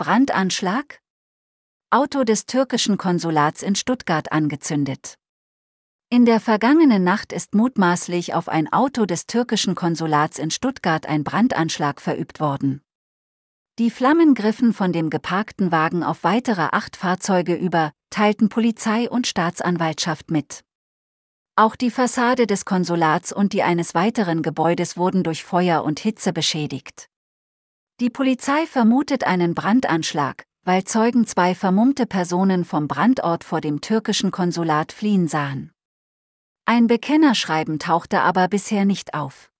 Brandanschlag? Auto des türkischen Konsulats in Stuttgart angezündet. In der vergangenen Nacht ist mutmaßlich auf ein Auto des türkischen Konsulats in Stuttgart ein Brandanschlag verübt worden. Die Flammen griffen von dem geparkten Wagen auf weitere acht Fahrzeuge über, teilten Polizei und Staatsanwaltschaft mit. Auch die Fassade des Konsulats und die eines weiteren Gebäudes wurden durch Feuer und Hitze beschädigt. Die Polizei vermutet einen Brandanschlag, weil Zeugen zwei vermummte Personen vom Brandort vor dem türkischen Konsulat fliehen sahen. Ein Bekennerschreiben tauchte aber bisher nicht auf.